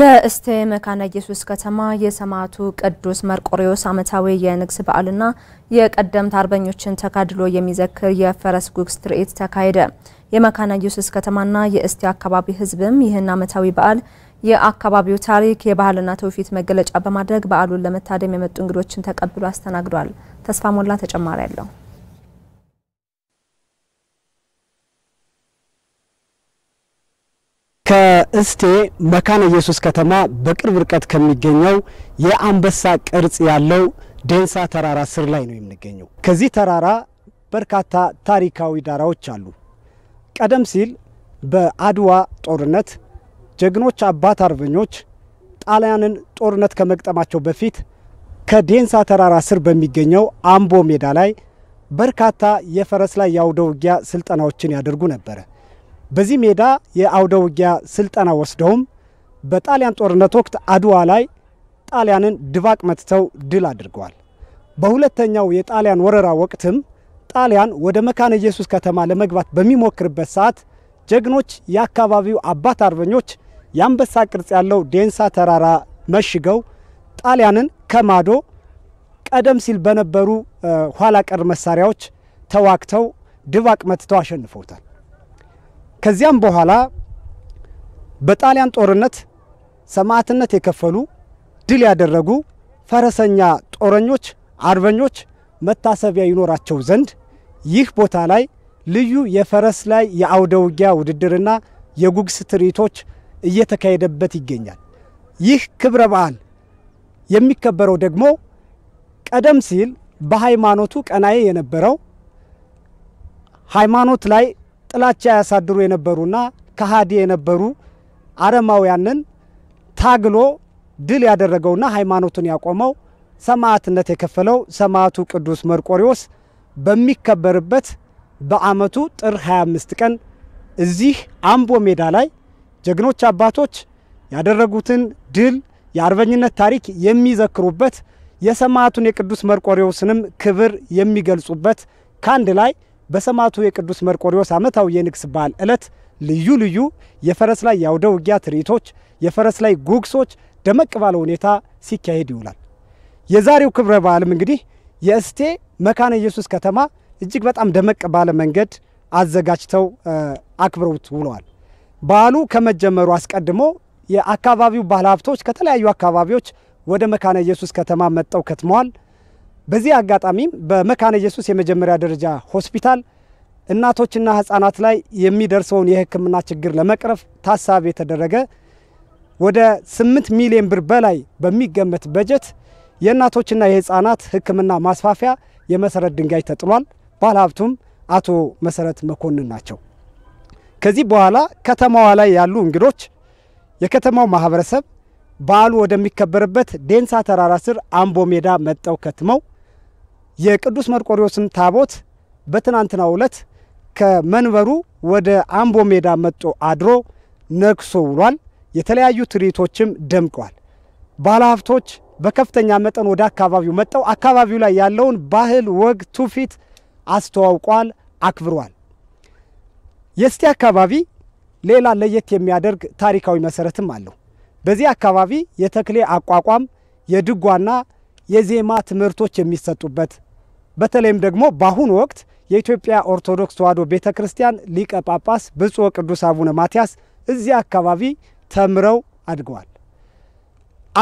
በእስቴ መካነ ኢየሱስ ከተማ የሰማዕቱ ቅዱስ መርቆሬዎስ ዓመታዊ የንግስ በዓልና የቀደምት አርበኞችን ተጋድሎ የሚዘክር የፈረስ ጉግስ ትርኢት ተካሄደ። የመካነ ኢየሱስ ከተማና የእስቴ አካባቢ ህዝብም ይህን ዓመታዊ በዓል የአካባቢው ታሪክ፣ የባህልና ትውፊት መገለጫ በማድረግ በዓሉን ለመታደም የመጡ እንግዶችን ተቀብሎ አስተናግዷል። ተስፋ ሞላ ተጨማሪ አለው። ከእስቴ መካነ ኢየሱስ ከተማ በቅርብ ርቀት ከሚገኘው የአንበሳ ቅርጽ ያለው ደንሳ ተራራ ስር ላይ ነው የምንገኘው። ከዚህ ተራራ በርካታ ታሪካዊ ዳራዎች አሉ። ቀደም ሲል በአድዋ ጦርነት ጀግኖች አባት አርበኞች ጣሊያንን ጦርነት ከመግጠማቸው በፊት ከዴንሳ ተራራ ስር በሚገኘው አምቦ ሜዳ ላይ በርካታ የፈረስ ላይ የአውደ ውጊያ ስልጠናዎችን ያደርጉ ነበረ። በዚህ ሜዳ የአውደ ውጊያ ስልጠና ወስደውም በጣሊያን ጦርነት ወቅት አድዋ ላይ ጣሊያንን ድባቅ መትተው ድል አድርገዋል። በሁለተኛው የጣሊያን ወረራ ወቅትም ጣሊያን ወደ መካነ ኢየሱስ ከተማ ለመግባት በሚሞክርበት ሰዓት ጀግኖች የአካባቢው አባት አርበኞች የአንበሳ ቅርጽ ያለው ዴንሳ ተራራ መሽገው ጣሊያንን ከማዶ ቀደም ሲል በነበሩ ኋላ ቀር መሳሪያዎች ተዋግተው ድባቅ መትተው አሸንፈውታል። ከዚያም በኋላ በጣሊያን ጦርነት ሰማዕትነት የከፈሉ ድል ያደረጉ ፈረሰኛ ጦረኞች፣ አርበኞች መታሰቢያ ይኖራቸው ዘንድ ይህ ቦታ ላይ ልዩ የፈረስ ላይ የአውደ ውጊያ ውድድርና የጉግስ ትርኢቶች እየተካሄደበት ይገኛል። ይህ ክብረ በዓል የሚከበረው ደግሞ ቀደም ሲል በሃይማኖቱ ቀናዬ የነበረው ሃይማኖት ላይ ጥላቻ ያሳድሩ የነበሩና ከሃዲ የነበሩ አረማውያንን ታግሎ ድል ያደረገውና ሃይማኖቱን ያቆመው ሰማዕትነት የከፈለው ሰማዕቱ ቅዱስ መርቆሪዎስ በሚከበርበት በዓመቱ ጥር 25 ቀን እዚህ አምቦ ሜዳ ላይ ጀግኖች አባቶች ያደረጉትን ድል የአርበኝነት ታሪክ የሚዘክሩበት የሰማዕቱን የቅዱስ መርቆሪዎስንም ክብር የሚገልጹበት ከአንድ ላይ በሰማዕቱ የቅዱስ መርቆሪዎስ ዓመታዊ የንግስ በዓል ዕለት ልዩ ልዩ የፈረስ ላይ የአውደ ውጊያ ትርኢቶች፣ የፈረስ ላይ ጉግሶች ደመቅ ባለ ሁኔታ ሲካሄድ ይውላል። የዛሬው ክብረ በዓልም እንግዲህ የእስቴ መካነ ኢየሱስ ከተማ እጅግ በጣም ደመቅ ባለ መንገድ አዘጋጅተው አክብረውት ውለዋል። በዓሉ ከመጀመሩ አስቀድሞ የአካባቢው ባለሀብቶች ከተለያዩ አካባቢዎች ወደ መካነ ኢየሱስ ከተማ መጠው ከትመዋል። በዚህ አጋጣሚም በመካነ ኢየሱስ የመጀመሪያ ደረጃ ሆስፒታል እናቶችና ህጻናት ላይ የሚደርሰውን የህክምና ችግር ለመቅረፍ ታሳቢ የተደረገ ወደ 8 ሚሊዮን ብር በላይ በሚገመት በጀት የእናቶችና የህፃናት ህክምና ማስፋፊያ የመሰረት ድንጋይ ተጥሏል። ባለሀብቱም አቶ መሰረት መኮንን ናቸው። ከዚህ በኋላ ከተማዋ ላይ ያሉ እንግዶች የከተማው ማህበረሰብ በዓሉ ወደሚከበርበት ዴንሳ ተራራ ስር አምቦ ሜዳ መጠው ከትመው የቅዱስ መርቆሪዎስን ታቦት በትናንትናው ዕለት ከመንበሩ ወደ አምቦ ሜዳ መጦ አድሮ ነግሶ ውሏል። የተለያዩ ትርኢቶችም ደምቀዋል። ባለሀብቶች በከፍተኛ መጠን ወደ አካባቢው መጠው አካባቢው ላይ ያለውን ባህል፣ ወግ፣ ትውፊት አስተዋውቋል፣ አክብሯል። የእስቴ አካባቢ ሌላ ለየት የሚያደርግ ታሪካዊ መሰረትም አለው። በዚህ አካባቢ የተክሌ አቋቋም የድጓና የዜማ ትምህርቶች የሚሰጡበት በተለይም ደግሞ በአሁኑ ወቅት የኢትዮጵያ ኦርቶዶክስ ተዋሕዶ ቤተ ክርስቲያን ሊቀ ጳጳስ ብፁዕ ቅዱስ አቡነ ማትያስ እዚህ አካባቢ ተምረው አድገዋል።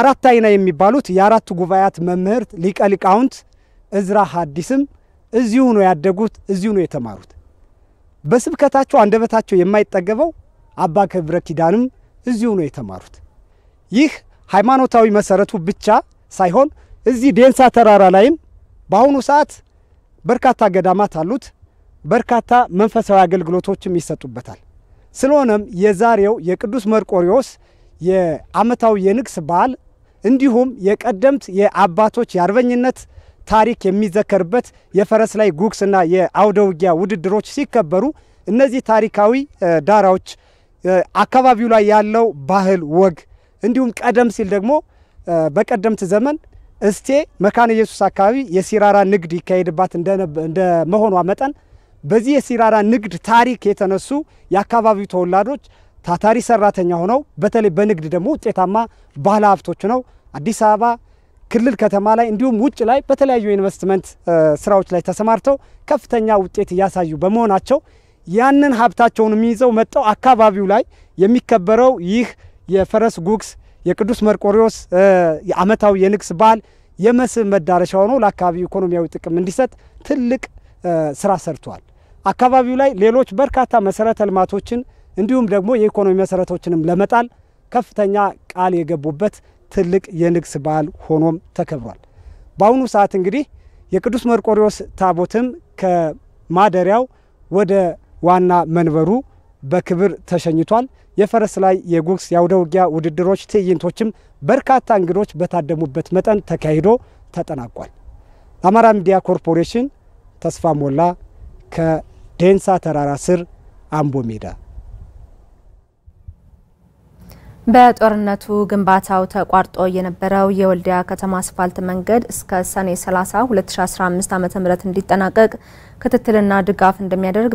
አራት አይና የሚባሉት የአራቱ ጉባኤያት መምህርት ሊቀ ሊቃውንት እዝራ ሐዲስም እዚሁ ነው ያደጉት፣ እዚሁ ነው የተማሩት። በስብከታቸው አንደበታቸው የማይጠገበው አባ ክብረ ኪዳንም እዚሁ ነው የተማሩት። ይህ ሃይማኖታዊ መሰረቱ ብቻ ሳይሆን እዚህ ዴንሳ ተራራ ላይም በአሁኑ ሰዓት በርካታ ገዳማት አሉት። በርካታ መንፈሳዊ አገልግሎቶችም ይሰጡበታል። ስለሆነም የዛሬው የቅዱስ መርቆሪዎስ የዓመታዊ የንግስ በዓል እንዲሁም የቀደምት የአባቶች የአርበኝነት ታሪክ የሚዘከርበት የፈረስ ላይ ጉግስና የአውደ ውጊያ ውድድሮች ሲከበሩ እነዚህ ታሪካዊ ዳራዎች አካባቢው ላይ ያለው ባህል፣ ወግ እንዲሁም ቀደም ሲል ደግሞ በቀደምት ዘመን እስቴ መካነ ኢየሱስ አካባቢ የሲራራ ንግድ ይካሄድባት እንደ መሆኗ መጠን በዚህ የሲራራ ንግድ ታሪክ የተነሱ የአካባቢው ተወላዶች ታታሪ ሰራተኛ ሆነው በተለይ በንግድ ደግሞ ውጤታማ ባለ ሀብቶች ነው። አዲስ አበባ ክልል ከተማ ላይ እንዲሁም ውጭ ላይ በተለያዩ ኢንቨስትመንት ስራዎች ላይ ተሰማርተው ከፍተኛ ውጤት እያሳዩ በመሆናቸው ያንን ሀብታቸውን የሚይዘው መጠው አካባቢው ላይ የሚከበረው ይህ የፈረስ ጉግስ የቅዱስ መርቆሪዎስ የአመታዊ የንግስ በዓል የመስህብ መዳረሻ ሆኖ ለአካባቢው ኢኮኖሚያዊ ጥቅም እንዲሰጥ ትልቅ ስራ ሰርቷል። አካባቢው ላይ ሌሎች በርካታ መሰረተ ልማቶችን እንዲሁም ደግሞ የኢኮኖሚ መሰረቶችንም ለመጣል ከፍተኛ ቃል የገቡበት ትልቅ የንግስ በዓል ሆኖም ተከብሯል። በአሁኑ ሰዓት እንግዲህ የቅዱስ መርቆሪዎስ ታቦትም ከማደሪያው ወደ ዋና መንበሩ በክብር ተሸኝቷል። የፈረስ ላይ የጉግስ የአውደ ውጊያ ውድድሮች ትዕይንቶችም በርካታ እንግዶች በታደሙበት መጠን ተካሂዶ ተጠናቋል። አማራ ሚዲያ ኮርፖሬሽን ተስፋ ሞላ ከዴንሳ ተራራ ስር አምቦ ሜዳ። በጦርነቱ ግንባታው ተቋርጦ የነበረው የወልዲያ ከተማ አስፋልት መንገድ እስከ ሰኔ 30 2015 ዓ.ም እንዲጠናቀቅ ክትትልና ድጋፍ እንደሚያደርግ